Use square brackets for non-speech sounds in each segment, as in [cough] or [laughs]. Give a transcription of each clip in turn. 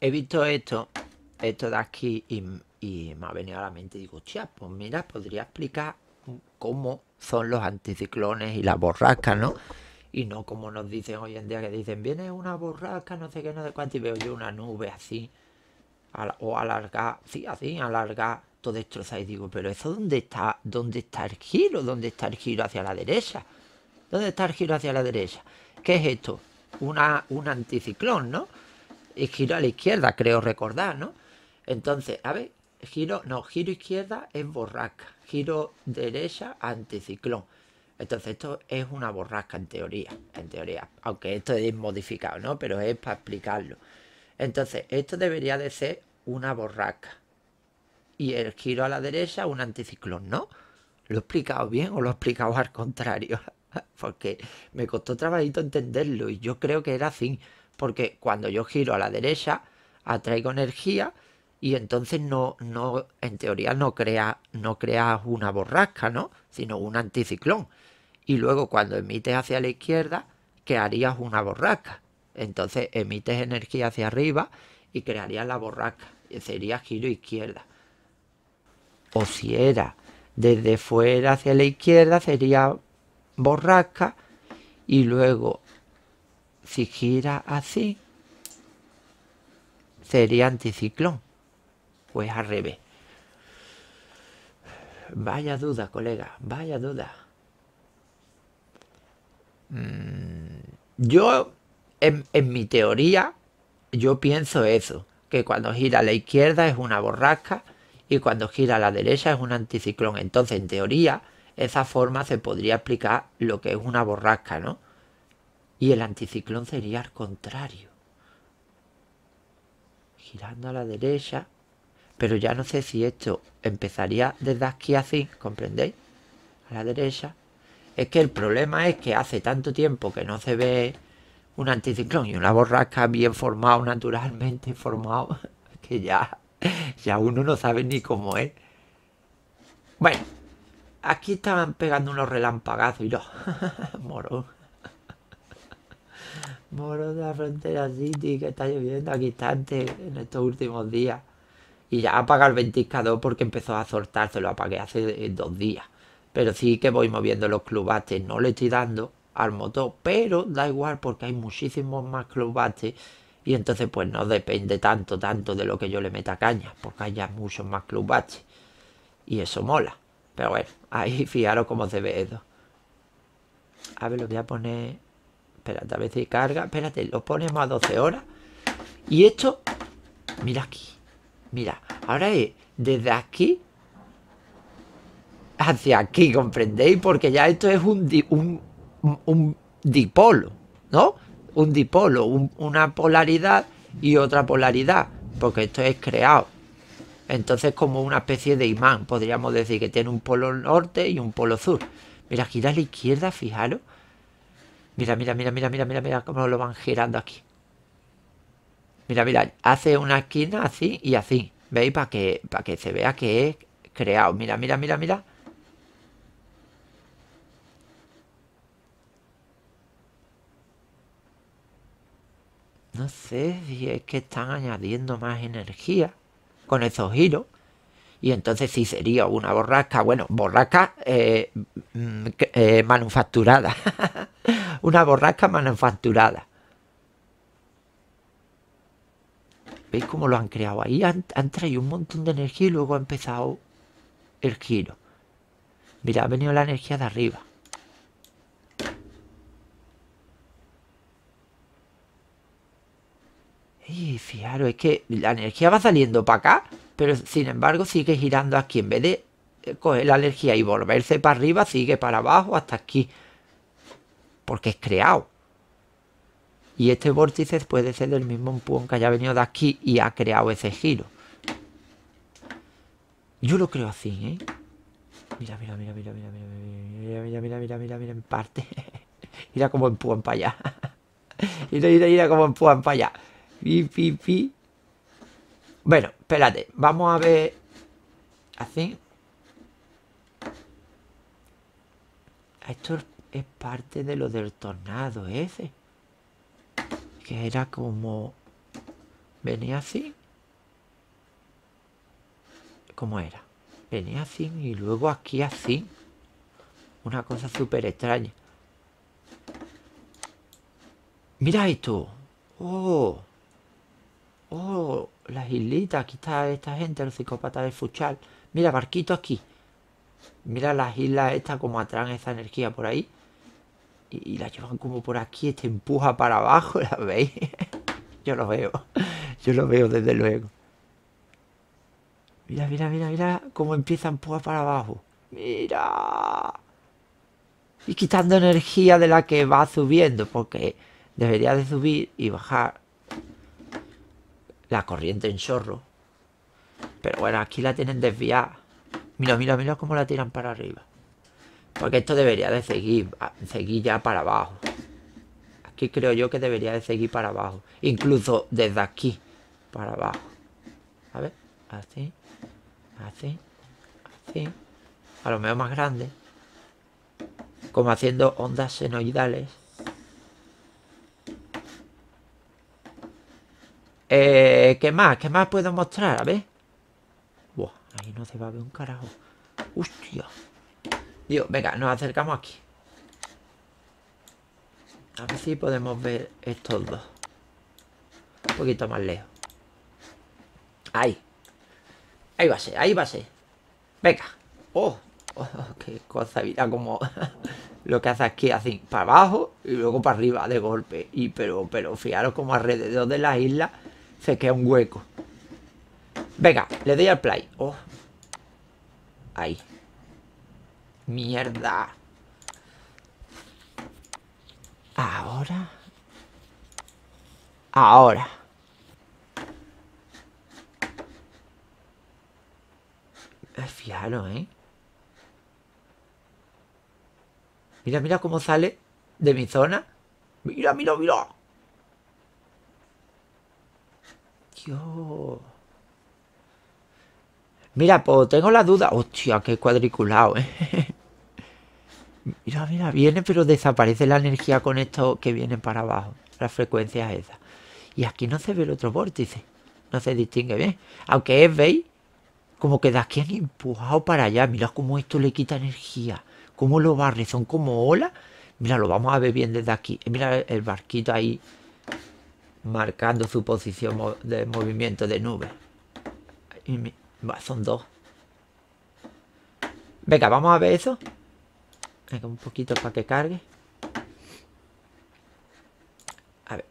he visto esto, esto de aquí, y, me ha venido a la mente digo, chía, pues mira, podría explicar cómo son los anticiclones y las borrascas, ¿no? Y no como nos dicen hoy en día que dicen, viene una borrasca, no sé qué, no sé cuánto, y veo yo una nube así, o alargar, sí, así, alargar, todo destrozado. Y digo, pero eso dónde está, dónde está el giro, dónde está el giro hacia la derecha, dónde está el giro hacia la derecha. ¿Qué es esto? un anticiclón, ¿no? y giro a la izquierda, creo recordar, ¿no? Entonces, a ver, giro, no, giro izquierda es borrasca, giro derecha anticiclón. Entonces esto es una borrasca en teoría, en teoría, aunque esto es modificado, ¿no? Pero es para explicarlo. Entonces esto debería de ser una borrasca y el giro a la derecha un anticiclón, ¿no? ¿Lo he explicado bien o lo he explicado al contrario? [laughs] Porque me costó trabajito entenderlo y yo creo que era así porque cuando yo giro a la derecha atraigo energía y entonces no, no en teoría no crea, no creas una borrasca, ¿no? Sino un anticiclón. Y luego cuando emites hacia la izquierda, crearías una borrasca. Entonces emites energía hacia arriba y crearías la borrasca. Y sería giro izquierda. O si era desde fuera hacia la izquierda, sería borrasca. Y luego si gira así, sería anticiclón. Pues al revés. Vaya duda, colega, vaya duda. Mm, yo, en, mi teoría, yo pienso eso, que cuando gira a la izquierda es una borrasca y cuando gira a la derecha es un anticiclón. Entonces, en teoría, esa forma se podría explicar lo que es una borrasca, ¿no? y el anticiclón sería al contrario. Girando a la derecha, pero ya no sé si esto empezaría desde aquí así, ¿comprendéis? A la derecha. Es que el problema es que hace tanto tiempo que no se ve un anticiclón y una borrasca bien formado, naturalmente formado, [laughs] que ya, ya uno no sabe ni cómo es. Bueno, aquí estaban pegando unos relampagazos y los... [laughs] moros Moro de la Frontera City, que está lloviendo aquí instante en estos últimos días. Y ya apaga el ventiscador porque empezó a soltar, lo apagué hace dos días. Pero sí que voy moviendo los clubates, no le estoy dando al motor, pero da igual porque hay muchísimos más clubates y entonces pues no depende tanto, tanto de lo que yo le meta caña, porque hay ya muchos más clubates. Y eso mola. Pero bueno, ahí [laughs] fijaros cómo se ve eso. A ver, lo voy a poner Espérate, a ver si carga. Espérate, lo ponemos a 12 horas. Y esto, mira aquí. Mira, ahora es desde aquí hacia aquí, ¿comprendéis? Porque ya esto es un, dipolo, ¿no? Un dipolo, una polaridad y otra polaridad, porque esto es creado. Entonces como una especie de imán, podríamos decir que tiene un polo norte y un polo sur. Mira, aquí a la izquierda, fijaros, Mira, mira, mira, mira, mira, mira, mira cómo lo van girando aquí. Mira, mira, hace una esquina así y así. ¿Veis? Para que, para que se vea que es creado. Mira, mira, mira, mira. No sé si es que están añadiendo más energía con esos giros. Y entonces sí sería una borrasca, bueno, borrasca eh, mm, eh, manufacturada. [laughs] [laughs] una borrasca manufacturada. ¿Veis cómo lo han creado? Ahí han, traído un montón de energía y luego ha empezado el giro. Mira, ha venido la energía de arriba. Y fijaros, es que la energía va saliendo para acá, pero sin embargo sigue girando aquí. En vez de eh, coger la energía y volverse para arriba, sigue para abajo hasta aquí porque es creado. Y este vórtice puede ser del mismo empujón que haya venido de aquí y ha creado ese giro. Yo lo creo así, ¿eh? Mira, mira, mira, mira, mira, mira, mira, mira, mira, mira, mira, mira, en parte. mira como empujan para allá. mira, mira, mira cómo empujan para allá. Pi, pi, pi. Bueno, espérate. Vamos a ver. Así. Esto es es parte de lo del tornado ese. Que era como... Venía así. ¿Cómo era? Venía así y luego aquí así. Una cosa súper extraña. Mira esto. Oh. Oh, las islitas. Aquí está esta gente, Los psicópatas de Fuchal. Mira, barquito aquí. Mira las islas estas como atraen esa energía por ahí y, la llevan como por aquí, este empuja para abajo, [laughs] ¿la veis? Yo lo veo, yo lo veo desde luego. Mira, mira, mira, mira cómo empieza a empujar para abajo. Mira. Y quitando energía de la que va subiendo, porque debería de subir y bajar la corriente en chorro. Pero bueno, aquí la tienen desviada. Mira, mira, mira cómo la tiran para arriba. Porque esto debería de seguir, seguir ya para abajo. Aquí creo yo que debería de seguir para abajo. Incluso desde aquí para abajo. A ver, así, así, así. A lo mejor más grande. Como haciendo ondas senoidales. Eh, ¿Qué más? ¿Qué más puedo mostrar? A ver. Buah, ahí no se va a ver un carajo. Hostia. Digo, venga, nos acercamos aquí. A ver si podemos ver estos dos. Un poquito más lejos. Ahí. Ahí va a ser, ahí va a ser. Venga. Oh, oh, oh qué cosa, mira como [laughs] lo que hace aquí, así, para abajo y luego para arriba de golpe. Y pero, pero fijaros como alrededor de la isla se queda un hueco. Venga, le doy al play. Oh. Ahí. Mierda. Ahora. Ahora. Es Fijaros, ¿eh? Mira, mira cómo sale de mi zona. Mira, mira, mira. Dios. Mira, pues tengo la duda. Hostia, qué cuadriculado, ¿eh? [laughs] Mira, mira, viene, pero desaparece la energía con esto que viene para abajo, las frecuencias esas. Y aquí no se ve el otro vórtice, no se distingue bien. Aunque es, ¿veis? Como que de aquí han empujado para allá. Mira cómo esto le quita energía, cómo lo barre, son como olas. Mira, lo vamos a ver bien desde aquí. Eh, mira el barquito ahí marcando su posición de movimiento de nube. son dos. Venga, vamos a ver eso un poquito para que cargue. A ver.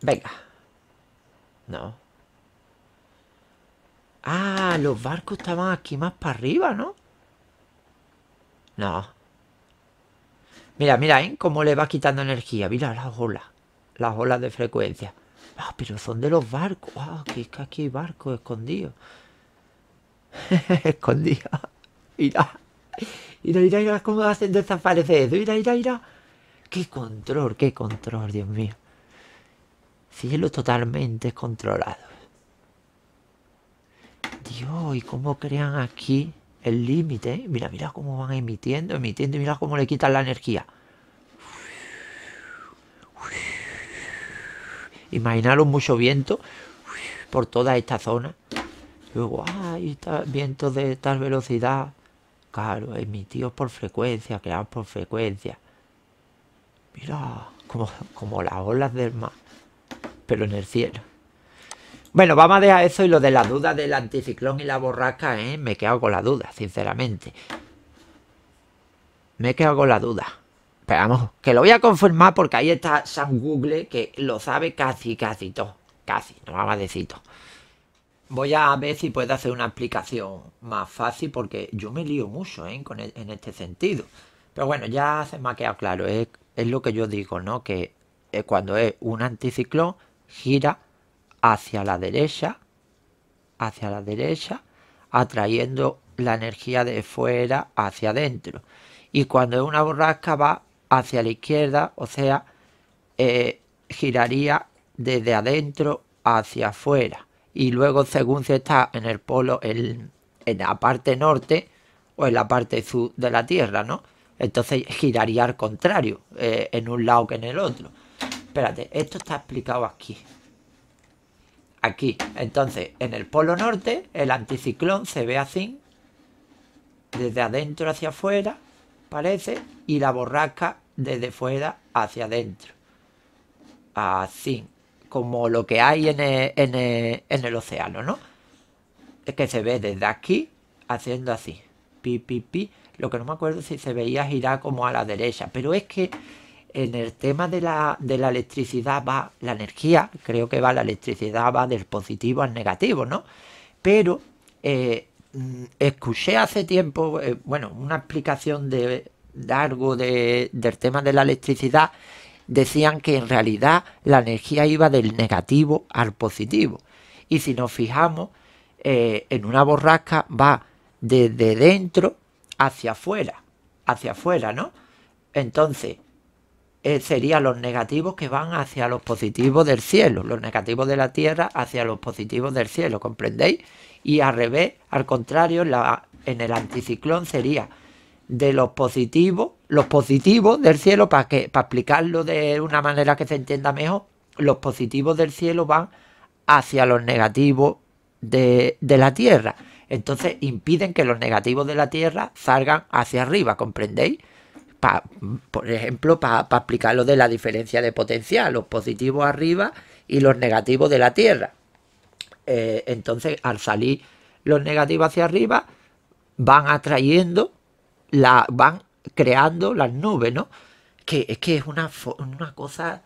Venga. No. Ah, los barcos estaban aquí más para arriba, ¿no? No. Mira, mira, ¿eh? Cómo le va quitando energía. Mira las olas. Las olas de frecuencia. Ah, pero son de los barcos. Ah, es que aquí hay barcos escondidos. [laughs] escondidos. Mira. Mira, mira, ira cómo hacen desaparecer eso. Mira, ira Qué control, qué control, Dios mío. Cielo totalmente controlado. Dios, y cómo crean aquí el límite. Mira, mira cómo van emitiendo, emitiendo, y mira cómo le quitan la energía. Imaginaros mucho viento por toda esta zona. luego guay, Está viento de tal velocidad. Claro, emitidos por frecuencia, creados por frecuencia. Mira, como, las olas del mar, pero en el cielo. Bueno, vamos a dejar eso y lo de la duda del anticiclón y la borraca, ¿eh? me he quedado con la duda, sinceramente. Me he quedado con la duda. Esperamos, que lo voy a confirmar porque ahí está San Google que lo sabe casi, casi todo. Casi, no vamos a Voy a ver si puedo hacer una explicación más fácil porque yo me lío mucho ¿eh? e, en este sentido. Pero bueno, ya se me ha quedado claro. Es, lo que yo digo, ¿no? Que eh, cuando es un anticiclón, gira hacia la derecha, hacia la derecha, atrayendo la energía de fuera hacia adentro. Y cuando es una borrasca va hacia la izquierda, o sea, eh, giraría desde adentro hacia afuera y luego según se está en el polo, en la parte norte o en la parte sur de la Tierra, ¿no? Entonces giraría al contrario, eh, en un lado que en el otro. Espérate, esto está explicado aquí. Aquí. Entonces, en el polo norte, el anticiclón se ve así, desde adentro hacia afuera, parece, y la borrasca desde fuera hacia adentro. Así como lo que hay en el, océano, ¿no? Es que se ve desde aquí haciendo así. Pi, pi, pi. Lo que no me acuerdo si se veía girar como a la derecha. Pero es que en el tema de la, electricidad va la energía. Creo que va la electricidad, va del positivo al negativo, ¿no? Pero eh, mm, escuché hace tiempo, eh, bueno, una explicación de, algo del tema de la electricidad decían que en realidad la energía iba del negativo al positivo. Y si nos fijamos, eh, en una borrasca va desde dentro hacia afuera, hacia afuera, ¿no? Entonces, eh, serían los negativos que van hacia los positivos del cielo, los negativos de la tierra hacia los positivos del cielo, ¿comprendéis? Y al revés, al contrario, la, en el anticiclón sería de los positivos los positivos del cielo, para, que, para explicarlo de una manera que se entienda mejor, los positivos del cielo van hacia los negativos de, la tierra. Entonces impiden que los negativos de la tierra salgan hacia arriba, ¿comprendéis? por ejemplo, para explicar lo de la diferencia de potencial, los positivos arriba y los negativos de la Tierra. Eh, entonces, al salir los negativos hacia arriba, van atrayendo, la, van creando las nubes, ¿no? Que es que es una, una cosa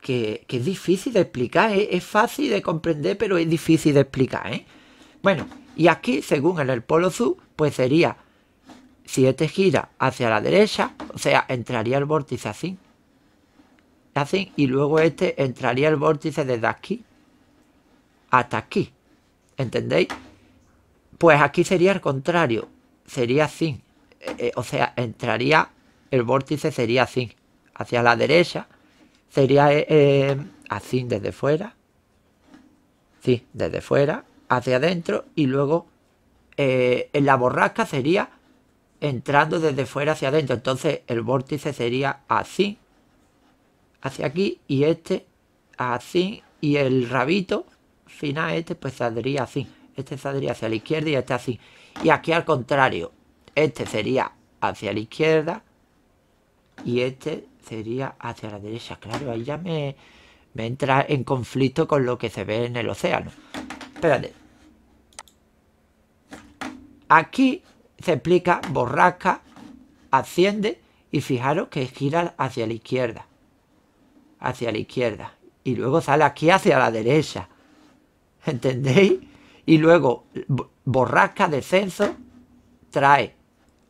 que, es difícil de explicar, es fácil de comprender, pero es difícil de explicar, ¿eh? Bueno, y aquí, según en el polo sur, pues sería si este gira hacia la derecha, o sea, entraría el vórtice así. Así, y luego este entraría el vórtice desde aquí hasta aquí. ¿Entendéis? Pues aquí sería el contrario, sería así. Eh, eh, o sea, entraría, el vórtice sería así, hacia la derecha, sería eh, así desde fuera, sí, desde fuera, hacia adentro y luego en la borrasca sería entrando desde fuera hacia adentro, entonces el vórtice sería así, hacia aquí y este así y el rabito final este pues saldría así, este saldría hacia la izquierda y este así, y aquí al contrario, este sería hacia la izquierda y este sería hacia la derecha. Claro, ahí ya me, entra en conflicto con lo que se ve en el océano. Espérate. Aquí se explica borrasca, asciende y fijaros que gira hacia la izquierda. Hacia la izquierda. Y luego sale aquí hacia la derecha. ¿Entendéis? Y luego borrasca, descenso, trae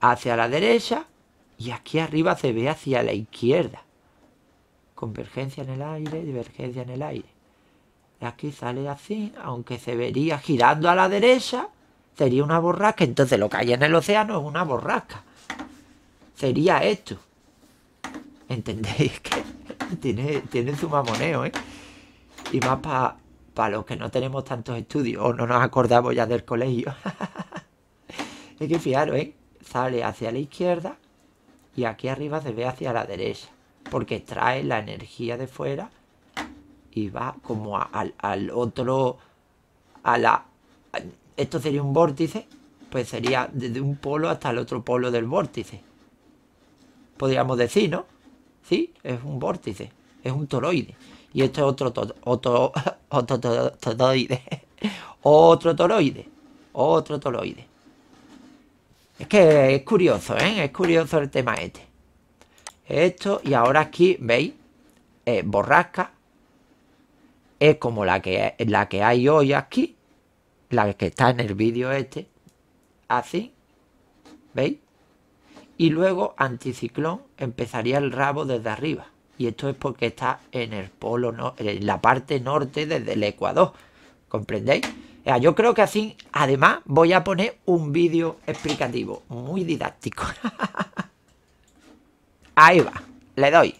hacia la derecha y aquí arriba se ve hacia la izquierda. Convergencia en el aire, divergencia en el aire. Y aquí sale así, aunque se vería girando a la derecha, sería una borrasca. Entonces lo que hay en el océano es una borrasca. Sería esto. ¿Entendéis? [laughs] Que tiene, tiene su mamoneo, ¿eh? Y más para los que no tenemos tantos estudios o no nos acordamos ya del colegio. [laughs] es que fijaros, ¿eh? sale hacia la izquierda y aquí arriba se ve hacia la derecha, porque trae la energía de fuera y va como al, otro, a la... esto sería un vórtice, pues sería desde un polo hasta el otro polo del vórtice. Podríamos decir, ¿no? Sí, es un vórtice, es un toroide. Y esto es otro, otro, [laughs] [laughs] otro, toroide. otro toroide, otro toroide. Es que es curioso, ¿eh? Es curioso el tema este. Esto, y ahora aquí, ¿veis? borrasca. Es como la que, la que hay hoy aquí. La que está en el vídeo este. Así. ¿Veis? Y luego anticiclón empezaría el rabo desde arriba. Y esto es porque está en el polo, no, en la parte norte desde el Ecuador. ¿Comprendéis? Yo creo que así, además, voy a poner un vídeo explicativo, muy didáctico. [laughs] Ahí va, le doy.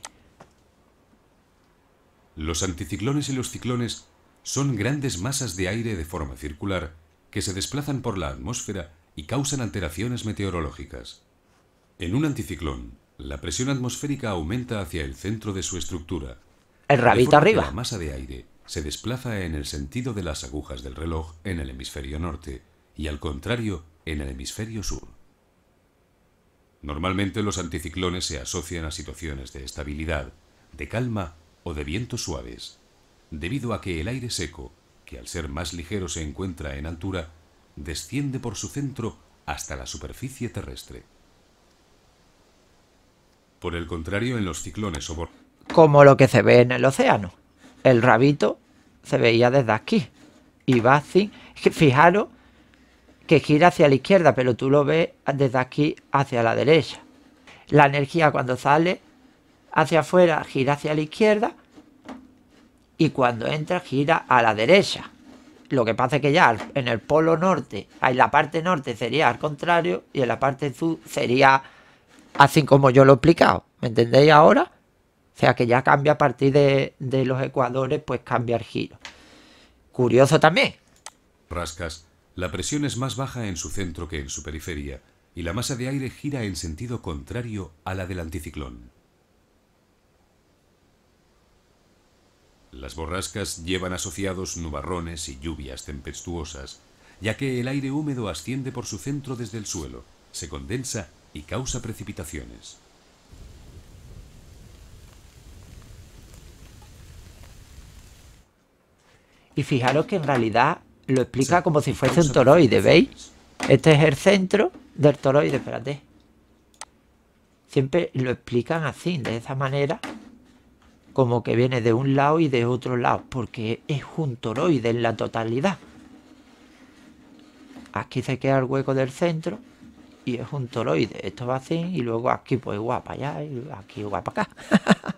Los anticiclones y los ciclones son grandes masas de aire de forma circular que se desplazan por la atmósfera y causan alteraciones meteorológicas. En un anticiclón, la presión atmosférica aumenta hacia el centro de su estructura. El rabito arriba. La masa de aire se desplaza en el sentido de las agujas del reloj en el hemisferio norte y al contrario en el hemisferio sur. Normalmente los anticiclones se asocian a situaciones de estabilidad, de calma o de vientos suaves, debido a que el aire seco, que al ser más ligero se encuentra en altura, desciende por su centro hasta la superficie terrestre. Por el contrario, en los ciclones o como lo que se ve en el océano el rabito se veía desde aquí. Y va así. Fijaros que gira hacia la izquierda, pero tú lo ves desde aquí hacia la derecha. La energía cuando sale hacia afuera gira hacia la izquierda y cuando entra gira a la derecha. Lo que pasa es que ya en el polo norte, en la parte norte sería al contrario y en la parte sur sería así como yo lo he explicado. ¿Me entendéis ahora? O sea que ya cambia a partir de, los ecuadores, pues cambia el giro. Curioso también. Rascas. La presión es más baja en su centro que en su periferia, y la masa de aire gira en sentido contrario a la del anticiclón. Las borrascas llevan asociados nubarrones y lluvias tempestuosas, ya que el aire húmedo asciende por su centro desde el suelo, se condensa y causa precipitaciones. Y fijaros que en realidad lo explica como si fuese un toroide, ¿veis? Este es el centro del toroide, espérate. Siempre lo explican así, de esa manera, como que viene de un lado y de otro lado, porque es un toroide en la totalidad. Aquí se queda el hueco del centro y es un toroide. Esto va así y luego aquí pues igual para allá y aquí igual para acá. [laughs]